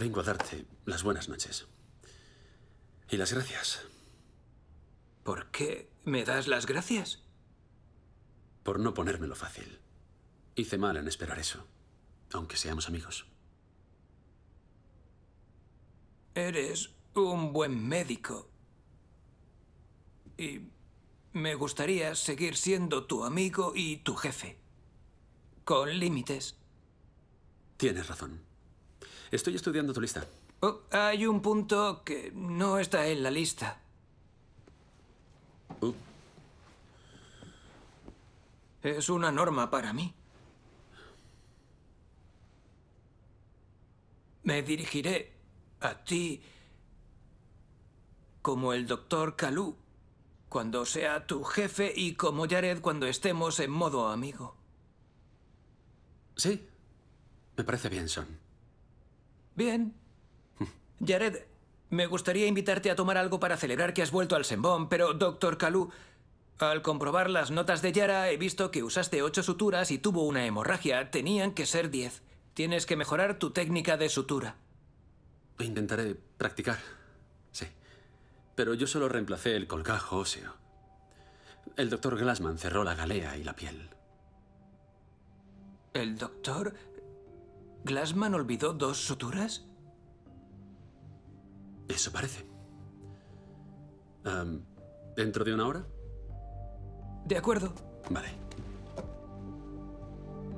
Vengo a darte las buenas noches. Y las gracias. ¿Por qué me das las gracias? Por no ponérmelo fácil. Hice mal en esperar eso, aunque seamos amigos. Eres un buen médico. Y me gustaría seguir siendo tu amigo y tu jefe. Con límites. Tienes razón. Estoy estudiando tu lista. Oh, hay un punto que no está en la lista. Oh. Es una norma para mí. Me dirigiré a ti como el doctor Kalu, cuando sea tu jefe y como Jared cuando estemos en modo amigo. Sí, me parece bien, Son. Bien. Jared, me gustaría invitarte a tomar algo para celebrar que has vuelto al Sembón, pero, doctor Kalu, al comprobar las notas de Yara, he visto que usaste ocho suturas y tuvo una hemorragia. Tenían que ser diez. Tienes que mejorar tu técnica de sutura. Intentaré practicar. Sí. Pero yo solo reemplacé el colgajo óseo. El doctor Glassman cerró la galea y la piel. ¿El doctor? ¿Glassman olvidó dos suturas? Eso parece. ¿Dentro de una hora? De acuerdo. Vale.